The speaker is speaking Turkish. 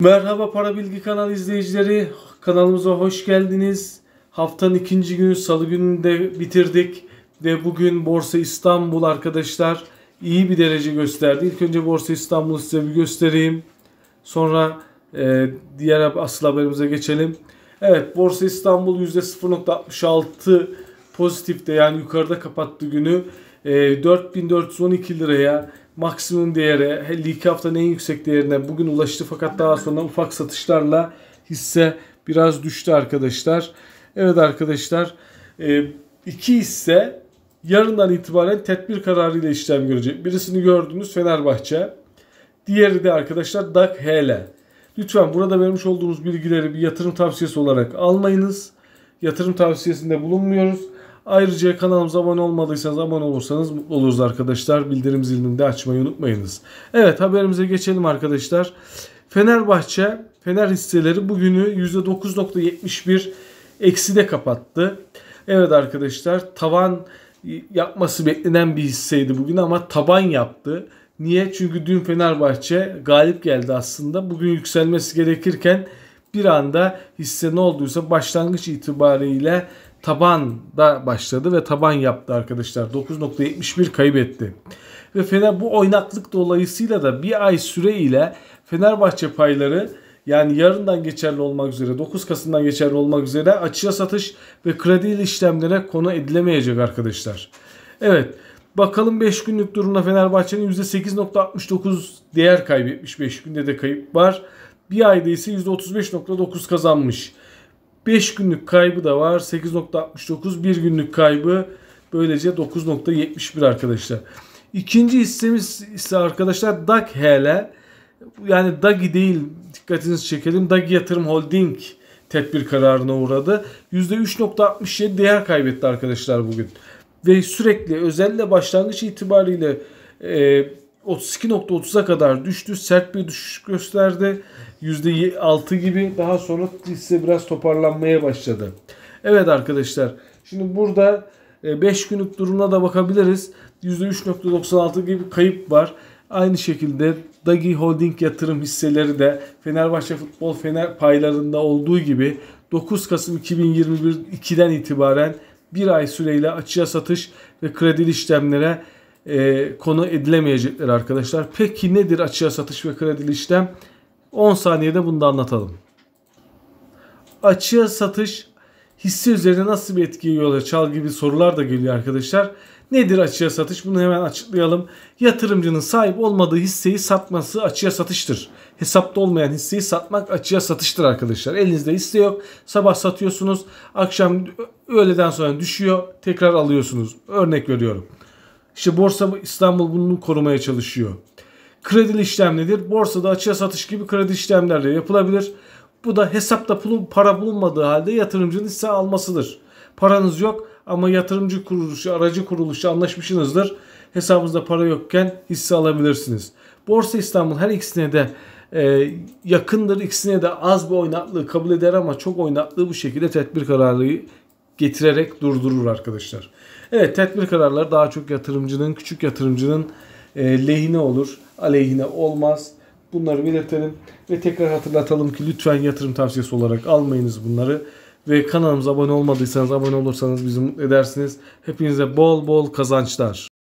Merhaba Para Bilgi kanal izleyicileri. Kanalımıza hoş geldiniz. Haftanın ikinci günü salı gününü de bitirdik. Ve bugün Borsa İstanbul arkadaşlar iyi bir derece gösterdi. İlk önce Borsa İstanbul'u size bir göstereyim. Sonra e, diğer asıl haberimize geçelim. Evet Borsa İstanbul %0.66 pozitifte yani yukarıda kapattı günü. E, 4412 liraya maksimum değere, 52 haftanın en yüksek değerine bugün ulaştı fakat daha sonra ufak satışlarla hisse biraz düştü arkadaşlar. Evet arkadaşlar e, iki hisse yarından itibaren tedbir kararıyla işlem görecek. Birisini gördünüz Fenerbahçe. Diğeri de arkadaşlar DAK HL. Lütfen burada vermiş olduğunuz bilgileri bir yatırım tavsiyesi olarak almayınız. Yatırım tavsiyesinde bulunmuyoruz. Ayrıca kanalımıza abone olmadıysanız abone olursanız mutlu oluruz arkadaşlar. Bildirim zilini de açmayı unutmayınız. Evet haberimize geçelim arkadaşlar. Fenerbahçe, Fener hisseleri bugünü %9.71 ekside kapattı. Evet arkadaşlar tavan yapması beklenen bir hisseydi bugün ama taban yaptı. Niye? Çünkü dün Fenerbahçe galip geldi aslında. Bugün yükselmesi gerekirken bir anda hisse ne olduysa başlangıç itibariyle Taban da başladı ve taban yaptı arkadaşlar. 9.71 kaybetti. Ve Fener bu oynaklık dolayısıyla da bir ay süre ile Fenerbahçe payları yani yarından geçerli olmak üzere 9 Kasım'dan geçerli olmak üzere açığa satış ve kredi işlemlere konu edilemeyecek arkadaşlar. Evet bakalım 5 günlük durumda Fenerbahçe'nin %8.69 değer kaybetmiş. 5 günde de kayıp var. Bir ayda ise %35.9 kazanmış. 5 günlük kaybı da var. 8.69 1 günlük kaybı. Böylece 9.71 arkadaşlar. İkinci hissemiz ise arkadaşlar DAG hele Yani DAGI değil dikkatinizi çekelim. DAGI Yatırım Holding tedbir kararına uğradı. %3.67 değer kaybetti arkadaşlar bugün. Ve sürekli özellikle başlangıç itibariyle e, 32.30'a kadar düştü. Sert bir düşüş gösterdi. %6 gibi daha sonra hisse biraz toparlanmaya başladı. Evet arkadaşlar şimdi burada 5 e, günlük durumuna da bakabiliriz. %3.96 gibi kayıp var. Aynı şekilde Dagi Holding yatırım hisseleri de Fenerbahçe Futbol Fener paylarında olduğu gibi 9 Kasım 2021 2'den itibaren bir ay süreyle açığa satış ve kredi işlemlere e, konu edilemeyecekler arkadaşlar. Peki nedir açığa satış ve kredili işlem? 10 saniyede bunu da anlatalım. Açığa satış hisse üzerine nasıl bir etki yol açar gibi sorular da geliyor arkadaşlar. Nedir açığa satış? Bunu hemen açıklayalım. Yatırımcının sahip olmadığı hisseyi satması açığa satıştır. Hesapta olmayan hisseyi satmak açığa satıştır arkadaşlar. Elinizde hisse yok. Sabah satıyorsunuz. Akşam öğleden sonra düşüyor. Tekrar alıyorsunuz. Örnek veriyorum. İşte Borsa İstanbul bunu korumaya çalışıyor. Kredi işlem nedir? Borsada açığa satış gibi kredi işlemlerle yapılabilir. Bu da hesapta para bulunmadığı halde yatırımcının hisse almasıdır. Paranız yok ama yatırımcı kuruluşu, aracı kuruluşu anlaşmışsınızdır. Hesabınızda para yokken hisse alabilirsiniz. Borsa İstanbul her ikisine de e, yakındır. İkisine de az bir oynaklığı kabul eder ama çok oynaklığı bu şekilde tedbir kararı getirerek durdurur arkadaşlar. Evet tedbir kararları daha çok yatırımcının, küçük yatırımcının e, lehine olur, aleyhine olmaz. Bunları belirtelim ve tekrar hatırlatalım ki lütfen yatırım tavsiyesi olarak almayınız bunları. Ve kanalımıza abone olmadıysanız abone olursanız bizi mutlu edersiniz. Hepinize bol bol kazançlar.